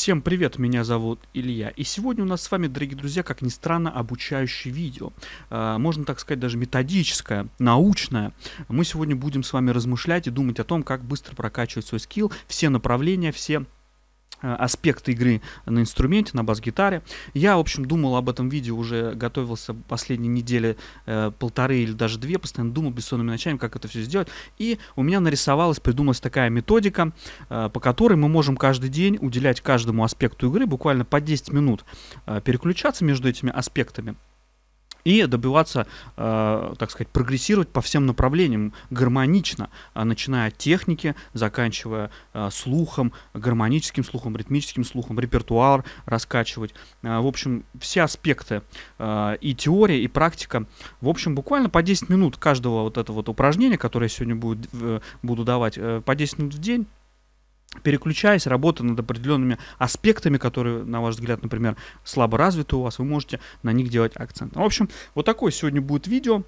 Всем привет, меня зовут Илья, и сегодня у нас с вами, дорогие друзья, как ни странно, обучающее видео, а, можно так сказать даже методическое, научное. Мы сегодня будем с вами размышлять и думать о том, как быстро прокачивать свой скилл, все направления, все Э, аспект игры на инструменте, на бас-гитаре. Я, в общем, думал об этом видео, уже готовился последние недели э, полторы или даже две, постоянно думал бессонными ночами, как это все сделать. И у меня нарисовалась, придумалась такая методика, э, по которой мы можем каждый день уделять каждому аспекту игры буквально по 10 минут э, переключаться между этими аспектами и добиваться, э, так сказать, прогрессировать по всем направлениям гармонично, э, начиная от техники, заканчивая э, слухом, гармоническим слухом, ритмическим слухом, репертуар раскачивать. Э, в общем, все аспекты э, и теория, и практика. В общем, буквально по 10 минут каждого вот этого вот упражнения, которое я сегодня буду, э, буду давать, э, по 10 минут в день переключаясь, работая над определенными аспектами, которые, на ваш взгляд, например, слабо развиты у вас, вы можете на них делать акцент. В общем, вот такое сегодня будет видео.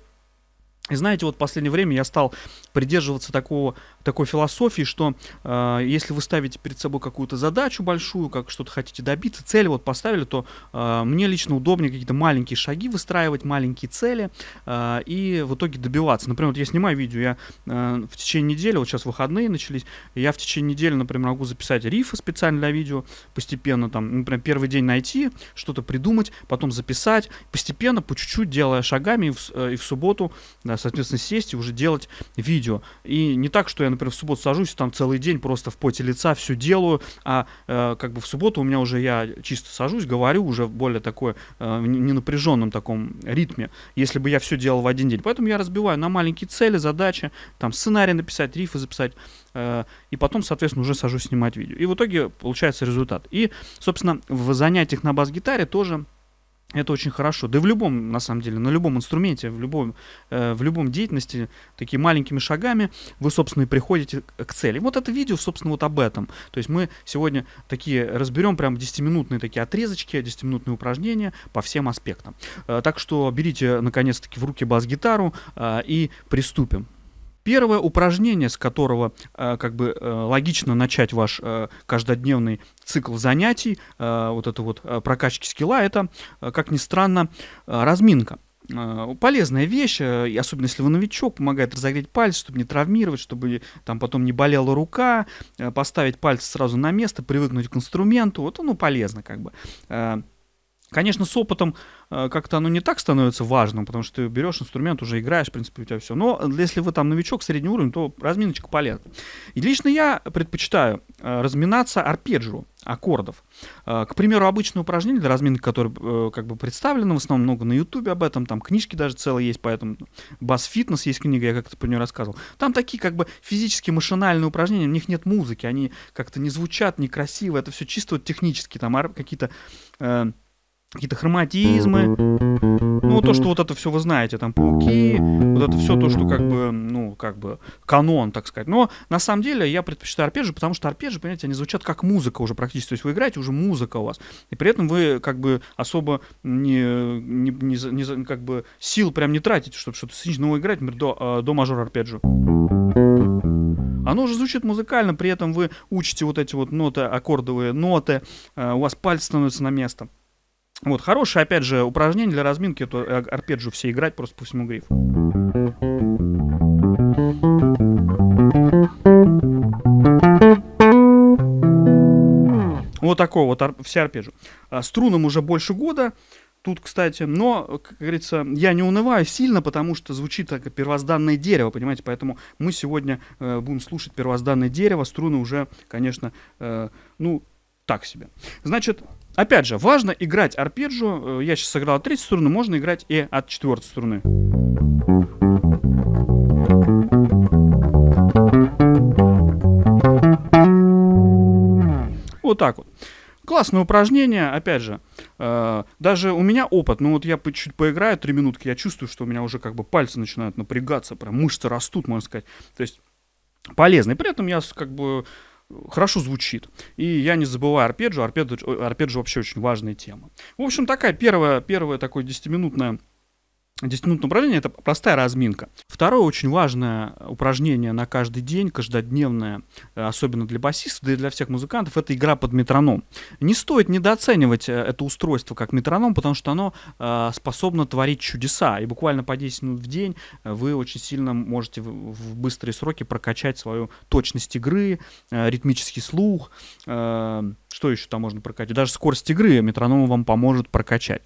И знаете, вот в последнее время я стал придерживаться такого, такой философии, что э, если вы ставите перед собой какую-то задачу большую, как что-то хотите добиться, цели, вот поставили, то э, мне лично удобнее какие-то маленькие шаги выстраивать, маленькие цели э, и в итоге добиваться. Например, вот я снимаю видео, я э, в течение недели, вот сейчас выходные начались, я в течение недели, например, могу записать рифы специально для видео, постепенно там, например, первый день найти, что-то придумать, потом записать, постепенно, по чуть-чуть, делая шагами, и в, э, и в субботу да, соответственно, сесть и уже делать видео. И не так, что я, например, в субботу сажусь, там целый день просто в поте лица все делаю, а э, как бы в субботу у меня уже я чисто сажусь, говорю уже более такой э, ненапряженном таком ритме, если бы я все делал в один день. Поэтому я разбиваю на маленькие цели, задачи, там сценарий написать, рифы записать, э, и потом, соответственно, уже сажусь снимать видео. И в итоге получается результат. И, собственно, в занятиях на бас-гитаре тоже это очень хорошо. Да и в любом, на самом деле, на любом инструменте, в любом, э, в любом деятельности, такими маленькими шагами вы, собственно, и приходите к цели. Вот это видео, собственно, вот об этом. То есть мы сегодня такие разберем прям 10-минутные такие отрезочки, 10-минутные упражнения по всем аспектам. Э, так что берите, наконец-таки, в руки бас-гитару э, и приступим. Первое упражнение, с которого э, как бы э, логично начать ваш э, каждодневный цикл занятий, вот это вот прокачки скилла, это, как ни странно, разминка полезная вещь, и особенно если вы новичок, помогает разогреть пальцы, чтобы не травмировать, чтобы там потом не болела рука, поставить пальцы сразу на место, привыкнуть к инструменту, вот оно полезно как бы. Конечно, с опытом э, как-то оно не так становится важным, потому что ты берешь инструмент, уже играешь, в принципе, у тебя все. Но если вы там новичок, средний уровень, то разминочка полезна. И лично я предпочитаю э, разминаться арпеджио аккордов. Э, к примеру, обычное упражнение для разминки, которое как бы представлено, в основном много на ютубе об этом, там книжки даже целые есть, поэтому бас фитнес есть книга, я как-то по ней рассказывал. Там такие как бы физически машинальные упражнения, у них нет музыки, они как-то не звучат некрасиво, это все чисто вот технически, там какие-то э, какие-то хроматизмы. Ну, то, что вот это все вы знаете, там, пауки, вот это все то, что как бы, ну, как бы канон, так сказать. Но на самом деле я предпочитаю арпеджи, потому что арпеджи, понимаете, они звучат как музыка уже практически. То есть вы играете, уже музыка у вас. И при этом вы как бы особо не, не, не, не как бы сил прям не тратите, чтобы что-то новое ну, играть, например, до, а, до мажор арпеджи, Оно уже звучит музыкально, при этом вы учите вот эти вот ноты, аккордовые ноты, э, у вас пальцы становятся на место. Вот, хорошее, опять же, упражнение для разминки, это арпеджио все играть просто по всему грифу. Вот такого вот ар все арпеджио. А, струнам уже больше года. Тут, кстати, но, как говорится, я не унываю сильно, потому что звучит так первозданное дерево, понимаете, поэтому мы сегодня э, будем слушать первозданное дерево, струны уже, конечно, э, ну, так себе. Значит, Опять же, важно играть арпеджио. Э, я сейчас сыграл от третьей струны, можно играть и от четвертой струны. Вот так вот. Классное упражнение, опять же, э, даже у меня опыт, ну вот я по чуть поиграю, три минутки, я чувствую, что у меня уже как бы пальцы начинают напрягаться, прям мышцы растут, можно сказать, то есть полезно. И при этом я как бы хорошо звучит. И я не забываю арпеджио. Арпеджио, арпеджио вообще очень важная тема. В общем, такая первая, первая такое десятиминутная. 10-минутное упражнение — это простая разминка. Второе очень важное упражнение на каждый день, каждодневное, э, особенно для басистов, да и для всех музыкантов, это игра под метроном. Не стоит недооценивать э, это устройство как метроном, потому что оно э, способно творить чудеса. И буквально по 10 минут в день э, вы очень сильно можете в, в быстрые сроки прокачать свою точность игры, э, ритмический слух, э, что еще там можно прокачать. Даже скорость игры метроном вам поможет прокачать.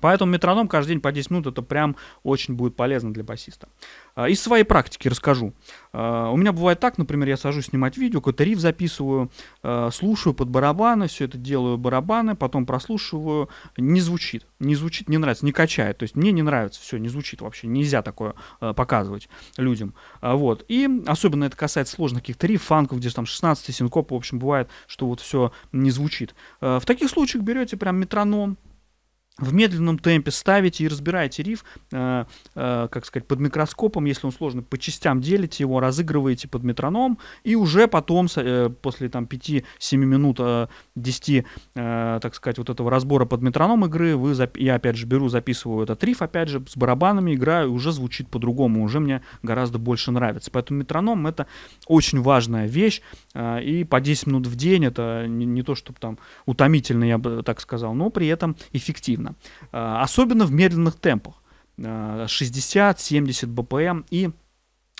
Поэтому метроном каждый день по 10 минут это прям очень будет полезно для басиста. А, из своей практики расскажу. А, у меня бывает так, например, я сажусь снимать видео, какой-то риф записываю, а, слушаю под барабаны, все это делаю барабаны, потом прослушиваю, не звучит, не звучит, не нравится, не качает, то есть мне не нравится, все, не звучит вообще, нельзя такое показывать людям. Вот, и особенно это касается сложных каких-то риф, фанков, где же там 16 синкоп, в общем, бывает, что вот все не звучит. В таких случаях берете прям метроном, в медленном темпе ставите и разбираете риф, э, э, как сказать, под микроскопом, если он сложный, по частям делите его, разыгрываете под метроном, и уже потом, э, после там 5-7 минут, э, 10, э, так сказать, вот этого разбора под метроном игры, вы, я опять же беру, записываю этот риф, опять же, с барабанами играю, уже звучит по-другому, уже мне гораздо больше нравится. Поэтому метроном — это очень важная вещь, э, и по 10 минут в день — это не, не то, чтобы там утомительно, я бы так сказал, но при этом эффективно медленно, а, особенно в медленных темпах, 60-70 а, BPM и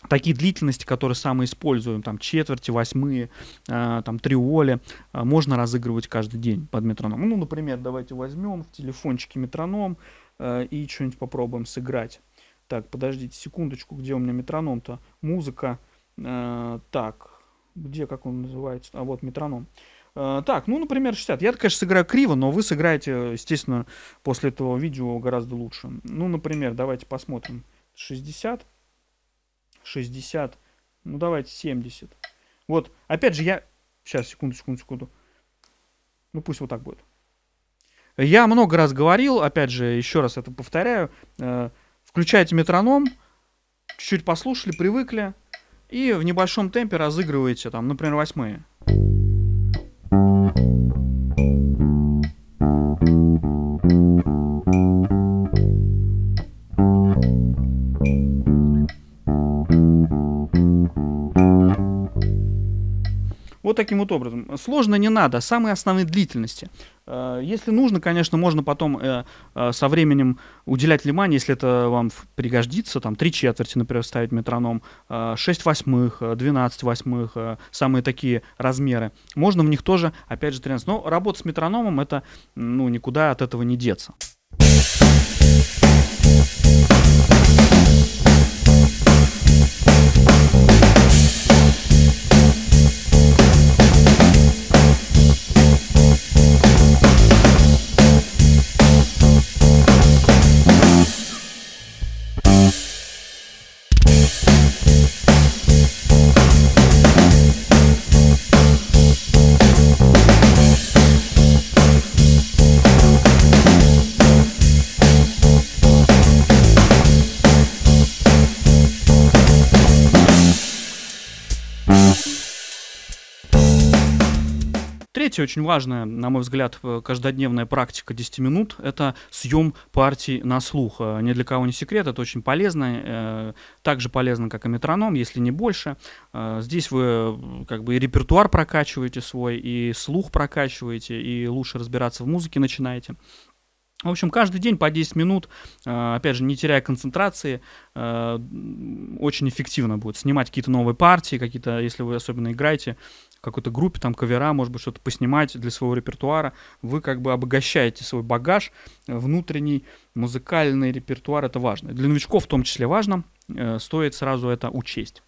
такие длительности, которые самые используем, там четверти, восьмые, а, там триоли, можно разыгрывать каждый день под метроном. Ну, например, давайте возьмем в телефончике метроном и что-нибудь попробуем сыграть. Так, подождите секундочку, где у меня метроном-то? Музыка. так, где, как он называется? А вот метроном. Э, Э, так, ну, например, 60. Я, конечно, сыграю криво, но вы сыграете, естественно, после этого видео гораздо лучше. Ну, например, давайте посмотрим. 60, 60, ну, давайте 70. Вот, опять же, я... Сейчас, секунду, секунду, секунду. Ну, пусть вот так будет. Я много раз говорил, опять же, еще раз это повторяю. Э, включайте метроном, чуть-чуть послушали, привыкли, и в небольшом темпе разыгрываете, там, например, восьмые. Вот таким вот образом. Сложно не надо, а самые основные длительности. Э, если нужно, конечно, можно потом э, э, со временем уделять внимание, если это вам пригодится, там три четверти, например, ставить метроном, 6 восьмых, 12 восьмых, самые такие размеры. Можно в них тоже, опять же, тренироваться. Но работа с метрономом, это, ну, никуда от этого не деться. третье, очень важная, на мой взгляд, каждодневная практика 10 минут – это съем партий на слух. Э, ни для кого не секрет, это очень полезно, э, так же полезно, как и метроном, если не больше. Э, здесь вы как бы и репертуар прокачиваете свой, и слух прокачиваете, и лучше разбираться в музыке начинаете. В общем, каждый день по 10 минут, э, опять же, не теряя концентрации, э, очень эффективно будет снимать какие-то новые партии, какие-то, если вы особенно играете в какой-то группе, там, кавера, может быть, что-то поснимать для своего репертуара. Вы как бы обогащаете свой багаж, э, внутренний музыкальный репертуар, это важно. Для новичков в том числе важно, стоит сразу это учесть.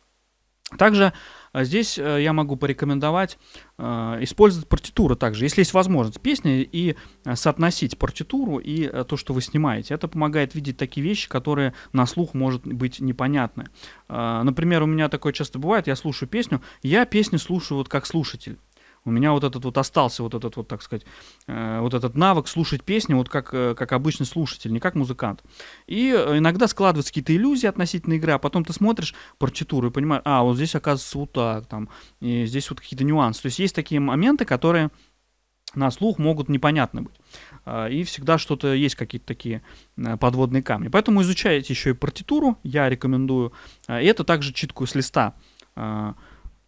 Также а здесь э, я могу порекомендовать э, использовать партитуру также, если есть возможность песни, и э, соотносить партитуру и то, что вы снимаете. Это помогает видеть такие вещи, которые на слух может быть непонятны. Например, у меня такое часто бывает, я слушаю песню, я песню слушаю вот как слушатель у меня вот этот вот остался, вот этот вот, так сказать, э, вот этот навык слушать песни, вот как, э, как обычный слушатель, не как музыкант. И э, иногда складываются какие-то иллюзии относительно игры, а потом ты смотришь партитуру и понимаешь, а, вот здесь оказывается вот так, там, и здесь вот какие-то нюансы. То есть есть такие моменты, которые на слух могут непонятны быть. А, и всегда что-то есть, какие-то такие подводные камни. Поэтому изучайте еще и партитуру, я рекомендую. А, и это также читку с листа а,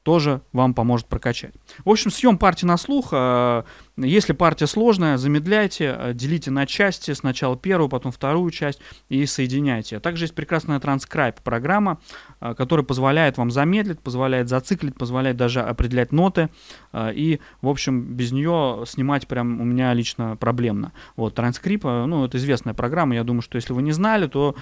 тоже вам поможет прокачать. В общем, съем партии на слух. Э, если партия сложная, замедляйте, э, делите на части, сначала первую, потом вторую часть и соединяйте. А также есть прекрасная транскрайп программа, э, которая позволяет вам замедлить, позволяет зациклить, позволяет даже определять ноты. И, в общем, без нее снимать прям у меня лично проблемно. Вот, транскрип, ну, это известная программа, я думаю, что если вы не знали, то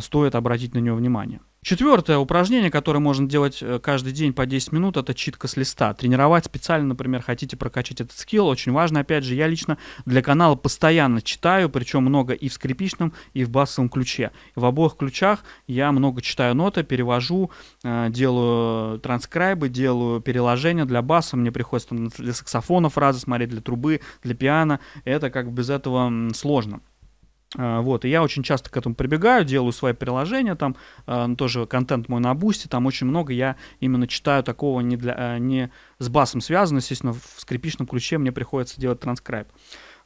стоит обратить на нее внимание. Четвертое упражнение, которое можно делать э, каждый день по 10 минут, это читка с листа. Тренировать специально, например, хотите прокачать этот скилл, очень важно. Опять же, я лично для канала постоянно читаю, причем много и в скрипичном, и в басовом ключе. В обоих ключах я много читаю ноты, перевожу, э, делаю транскрайбы, делаю переложения для баса. Мне приходится для саксофона фразы смотреть, для трубы, для пиано. Это как без этого сложно. А, вот, и я очень часто к этому прибегаю, делаю свои приложения, там э, тоже контент мой на бусте, там очень много я именно читаю такого не, для, э, не с басом связано, естественно, в скрипичном ключе мне приходится делать транскрайб.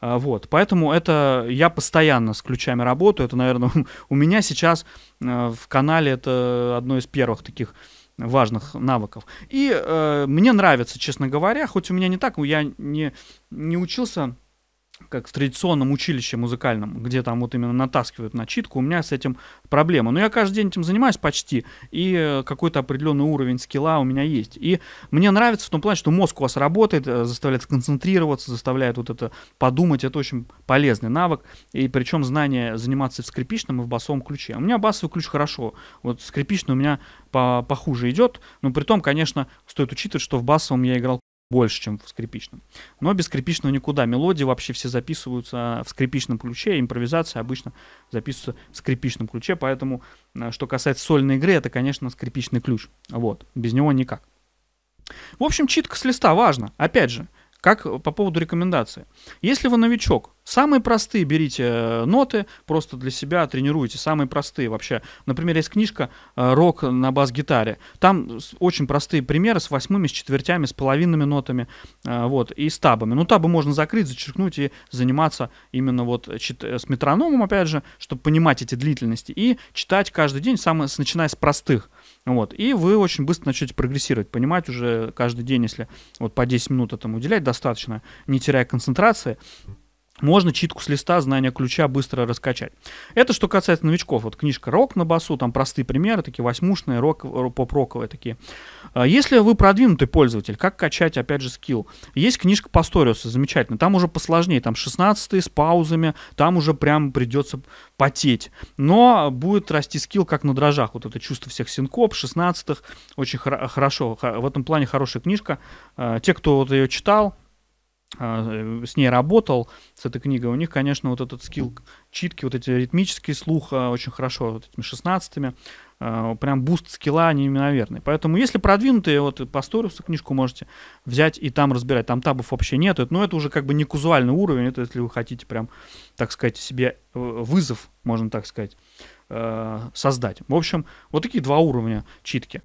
Э, вот, поэтому это я постоянно с ключами работаю, это, наверное, у меня сейчас э, в канале это одно из первых таких важных навыков. И э, мне нравится, честно говоря, хоть у меня не так, я не, не учился как в традиционном училище музыкальном, где там вот именно натаскивают на читку, у меня с этим проблема. Но я каждый день этим занимаюсь почти, и э, какой-то определенный уровень скилла у меня есть. И мне нравится в том плане, что мозг у вас работает, э, заставляет сконцентрироваться, заставляет вот это подумать. Это очень полезный навык, и причем знание заниматься в скрипичном и в басовом ключе. У меня басовый ключ хорошо, вот скрипичный у меня по похуже идет, но при том, конечно, стоит учитывать, что в басовом я играл больше, чем в скрипичном. Но без скрипичного никуда. Мелодии вообще все записываются э, в скрипичном ключе, импровизация обычно записывается в скрипичном ключе, поэтому, э, что касается сольной игры, это, конечно, скрипичный ключ. Вот, без него никак. В общем, читка с листа важно. Опять же, как э, по поводу рекомендации. Если вы новичок, самые простые берите э, ноты, просто для себя тренируйте, самые простые вообще. Например, есть книжка э, «Рок на бас-гитаре». Там очень простые примеры с восьмыми, с четвертями, с половинными нотами, вот, и с табами. Ну, табы можно закрыть, зачеркнуть и заниматься именно вот с метрономом, опять же, чтобы понимать эти длительности, и читать каждый день, самое, начиная с простых. Вот. И вы очень быстро начнете прогрессировать, понимать уже каждый день, если вот по 10 минут этому уделять достаточно, не теряя концентрации, можно читку с листа знания ключа быстро раскачать. Это что касается новичков. Вот книжка «Рок на басу», там простые примеры, такие восьмушные, рок, э, поп-роковые такие. А если вы продвинутый пользователь, как качать, опять же, скилл? Есть книжка Пасториуса, замечательная, Там уже посложнее, там 16 с паузами, там уже прям придется потеть. Но будет расти скилл как на дрожжах. Вот это чувство всех синкоп, 16 очень хорошо. В этом плане хорошая книжка. А те, кто вот ее читал, а, с ней работал, с этой книгой, у них, конечно, вот этот скилл читки, вот эти ритмический слух а, очень хорошо, вот этими шестнадцатыми, а, прям буст скилла неимоверный. Поэтому если продвинутые, вот по Сториусу книжку можете взять и там разбирать, там табов вообще нет, но это уже как бы не кузуальный уровень, это если вы хотите прям, так сказать, себе э, вызов, можно так сказать, э, создать. В общем, вот такие два уровня читки.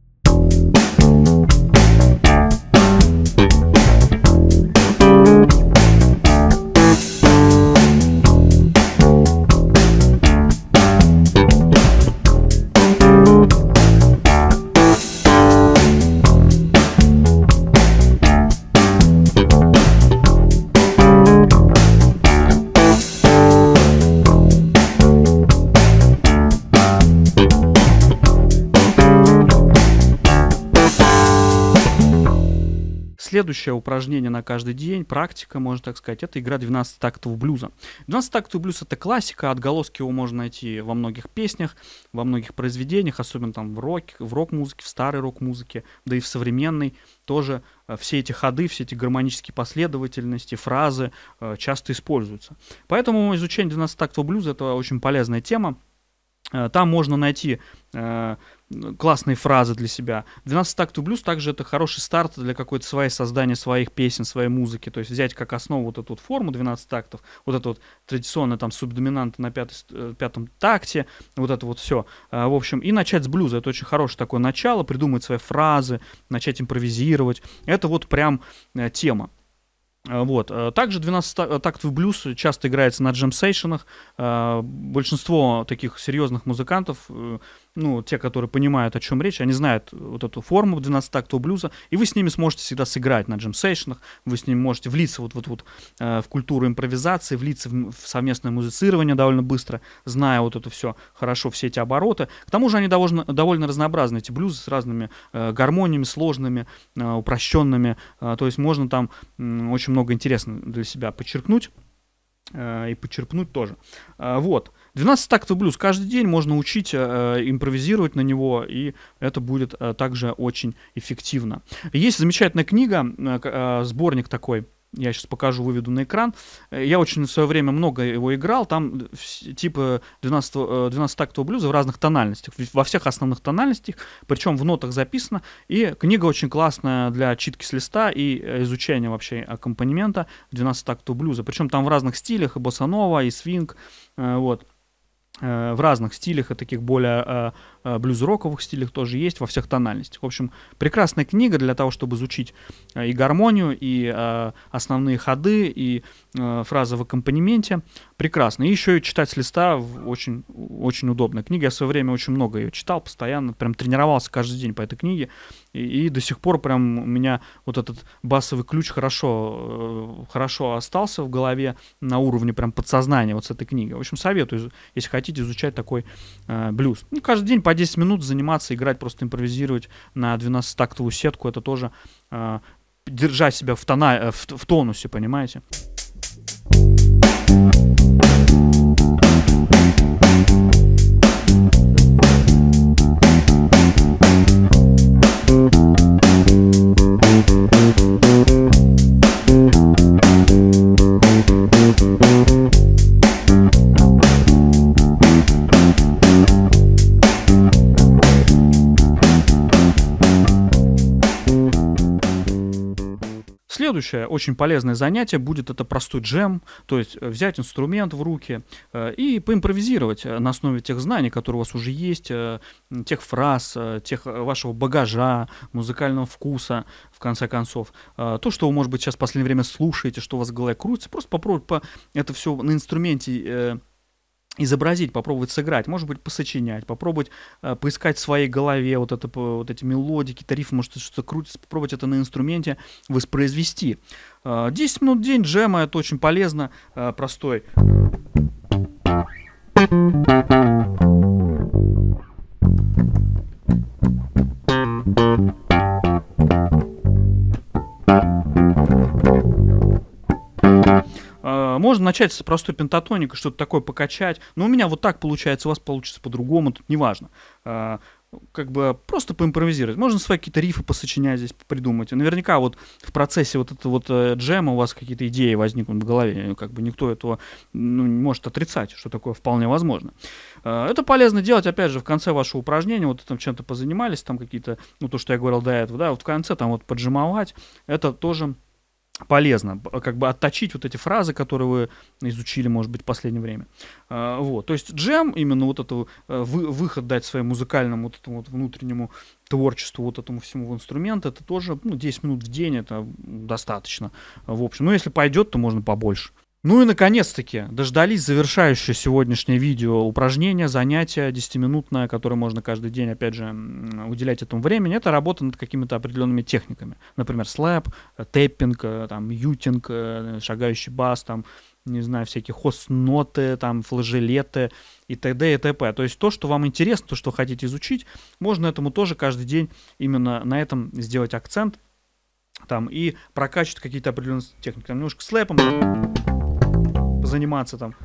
Следующее упражнение на каждый день, практика, можно так сказать, это игра 12 тактов блюза. 12 тактов блюз это классика, отголоски его можно найти во многих песнях, во многих произведениях, особенно там в роке, в рок-музыке, в старой рок-музыке, да и в современной тоже э, все эти ходы, все эти гармонические последовательности, фразы э, часто используются. Поэтому изучение 12 тактов блюза это очень полезная тема. Э, там можно найти классные фразы для себя. 12 такт и блюз также это хороший старт для какой-то своей создания своих песен, своей музыки. То есть взять как основу вот эту вот форму 12 тактов, вот это вот традиционно там субдоминанты на пятый, э, пятом такте, вот это вот все. А, в общем, и начать с блюза. Это очень хорошее такое начало, придумать свои фразы, начать импровизировать. Это вот прям э, тема. А, вот. А, также 12 тактов блюз часто играется на джемсейшенах. Большинство таких серьезных музыкантов э, ну, те, которые понимают, о чем речь, они знают вот эту форму 12-тактового блюза, и вы с ними сможете всегда сыграть на джемсейшнах, вы с ними можете влиться вот, вот, вот э, в культуру импровизации, влиться в, в совместное музицирование довольно быстро, зная вот это все хорошо, все эти обороты. К тому же они довольно, довольно разнообразны, эти блюзы с разными э, гармониями, сложными, э, упрощенными, э, то есть можно там э, очень много интересного для себя подчеркнуть э, и подчеркнуть тоже. Э, вот. 12 тактов блюз каждый день можно учить э, э, импровизировать на него, и это будет э, также очень эффективно. Есть замечательная книга, э, э, сборник такой, я сейчас покажу, выведу на экран. Э, я очень в свое время много его играл. Там типа 12, 12 тактового блюза в разных тональностях, во всех основных тональностях, причем в нотах записано. И книга очень классная для читки с листа и э, изучения вообще аккомпанемента 12 тактового блюза. Причем там в разных стилях, и босанова, и свинг, вот. Э, в разных стилях, и таких более э, Э, блюз-роковых стилях тоже есть, во всех тональностях. В общем, прекрасная книга для того, чтобы изучить э, и гармонию, и э, основные ходы, и фразы в аккомпанементе. Прекрасно. И еще и читать с листа очень, очень удобная книга. Я в свое время очень много ее читал, постоянно прям тренировался каждый день по этой книге. И, и до сих пор прям у меня вот этот басовый ключ хорошо, хорошо остался в голове на уровне прям подсознания вот с этой книгой. В общем, советую, если хотите изучать такой э, блюз. Ну, каждый день по по 10 минут заниматься, играть, просто импровизировать на 12-тактовую сетку, это тоже э, держать себя в, тона, э, в, в тонусе, понимаете? следующее очень полезное занятие будет это простой джем, то есть э, взять инструмент в руки э, и поимпровизировать э, на основе тех знаний, которые у вас уже есть, тех фраз, тех вашего багажа, музыкального вкуса, в конце концов. То, что вы, может быть, сейчас в последнее время слушаете, что у вас в голове крутится, просто попробовать по это все на инструменте изобразить, попробовать сыграть, может быть, посочинять, попробовать э, поискать в своей голове вот, это, вот эти мелодики, тарифы, может, что-то крутится, попробовать это на инструменте воспроизвести. Э, 10 минут в день джема, это очень полезно, э, простой. Thank you. А, можно начать с простой пентатоника, что-то такое покачать. Но у меня вот так получается, у вас получится по-другому, тут неважно. А, как бы просто поимпровизировать. Можно свои какие-то рифы посочинять здесь, придумать. Наверняка вот в процессе вот этого вот э, джема у вас какие-то идеи возникнут в голове. Как бы никто этого ну, не может отрицать, что такое вполне возможно. А, это полезно делать, опять же, в конце вашего упражнения. Вот там чем-то позанимались, там какие-то, ну то, что я говорил до этого, да, вот в конце там вот поджимовать. Это тоже полезно, как бы отточить вот эти фразы, которые вы изучили, может быть, в последнее время. А, вот, то есть джем, именно вот эту э, выход дать своему музыкальному вот этому вот внутреннему творчеству, вот этому всему в инструмент, это тоже, ну, 10 минут в день, это достаточно, в общем. Ну, если пойдет, то можно побольше. Ну и наконец-таки дождались завершающее сегодняшнее видео упражнение, занятие 10-минутное, которое можно каждый день, опять же, уделять этому времени. Это работа над какими-то определенными техниками. Например, слэп, э, тэппинг, э, там, ютинг, э, шагающий бас, там, не знаю, всякие хостноты, там, флажелеты и т.д. и т.п. То есть то, что вам интересно, то, что хотите изучить, можно этому тоже каждый день именно на этом сделать акцент там и прокачивать какие-то определенные техники. Там немножко слэпом заниматься там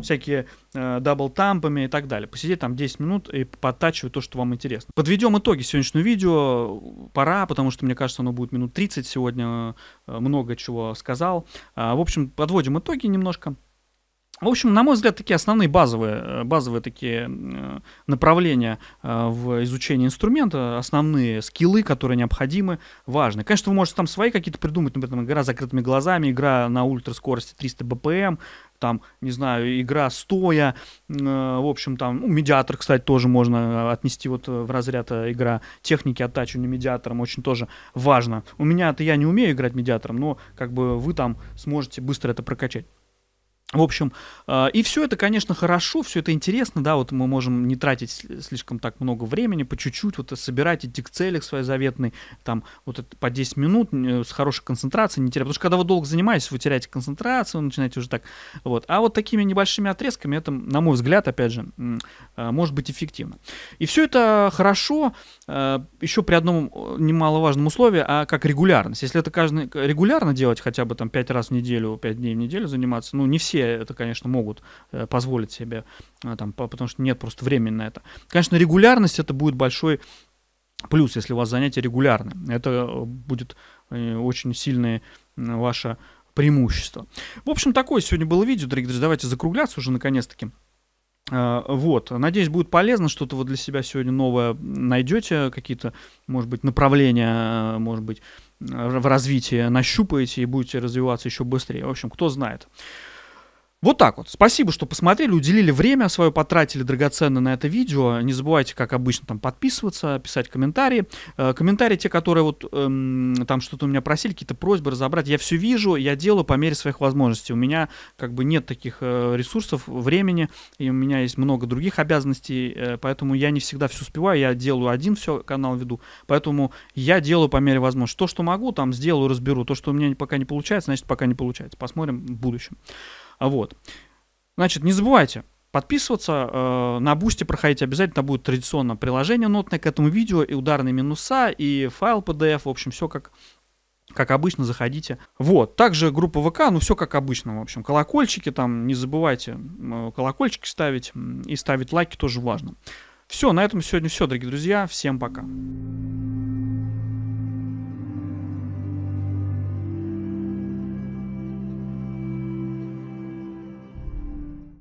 всякие э, дабл-тампами и так далее. Посидеть там 10 минут и подтачивать то, что вам интересно. Подведем итоги сегодняшнего видео. Пора, потому что, мне кажется, оно будет минут 30 сегодня. Э, много чего сказал. Э, в общем, подводим итоги немножко. В общем, на мой взгляд, такие основные базовые, э, базовые такие э, направления э, в изучении инструмента, основные скиллы, которые необходимы, важны. Конечно, вы можете там свои какие-то придумать, например, там, игра с закрытыми глазами, игра на ультраскорости 300 БПМ, там, не знаю, игра стоя, в общем, там, ну, медиатор, кстати, тоже можно отнести вот в разряд игра техники оттачивания «А медиатором, очень тоже важно. У меня-то я не умею играть медиатором, но как бы вы там сможете быстро это прокачать. В общем, э, и все это, конечно, хорошо, все это интересно, да, вот мы можем не тратить слишком так много времени, по чуть-чуть вот собирать эти к целях своей заветной, там, вот это по 10 минут э, с хорошей концентрацией не терять, потому что когда вы долго занимаетесь, вы теряете концентрацию, вы начинаете уже так, вот, а вот такими небольшими отрезками это, на мой взгляд, опять же, э, может быть эффективно. И все это хорошо, еще при одном немаловажном условии, а как регулярность, если это каждый регулярно делать хотя бы там 5 раз в неделю, 5 дней в неделю заниматься, ну, не все это, конечно, могут э, позволить себе, э, там, потому что нет просто времени на это. Конечно, регулярность это будет большой плюс, если у вас занятия регулярны. Это э, будет очень сильное ваше преимущество. В общем, такое сегодня было видео, дорогие друзья. Давайте закругляться уже наконец-таки. Вот, надеюсь, будет полезно, что-то вы для себя сегодня новое найдете, какие-то, может быть, направления, может быть, в развитии нащупаете и будете развиваться еще быстрее. В общем, кто знает. Вот так вот. Спасибо, что посмотрели, уделили время свое, потратили драгоценно на это видео. Не забывайте, как обычно, там подписываться, писать комментарии. Э, комментарии те, которые вот эм, там что-то у меня просили, какие-то просьбы разобрать. Я все вижу, я делаю по мере своих возможностей. У меня как бы нет таких э, ресурсов, времени, и у меня есть много других обязанностей, э, поэтому я не всегда все успеваю. Я делаю один все, канал веду. Поэтому я делаю по мере возможности. То, что могу, там сделаю, разберу. То, что у меня пока не получается, значит, пока не получается. Посмотрим в будущем. А вот. Значит, не забывайте подписываться. Э, на бусте проходите обязательно. Там будет традиционно приложение нотное к этому видео, и ударные минуса, и файл PDF. В общем, все как как обычно, заходите. Вот, также группа ВК, ну все как обычно, в общем, колокольчики там, не забывайте э, колокольчики ставить, и ставить лайки тоже важно. Все, на этом сегодня все, дорогие друзья, всем пока.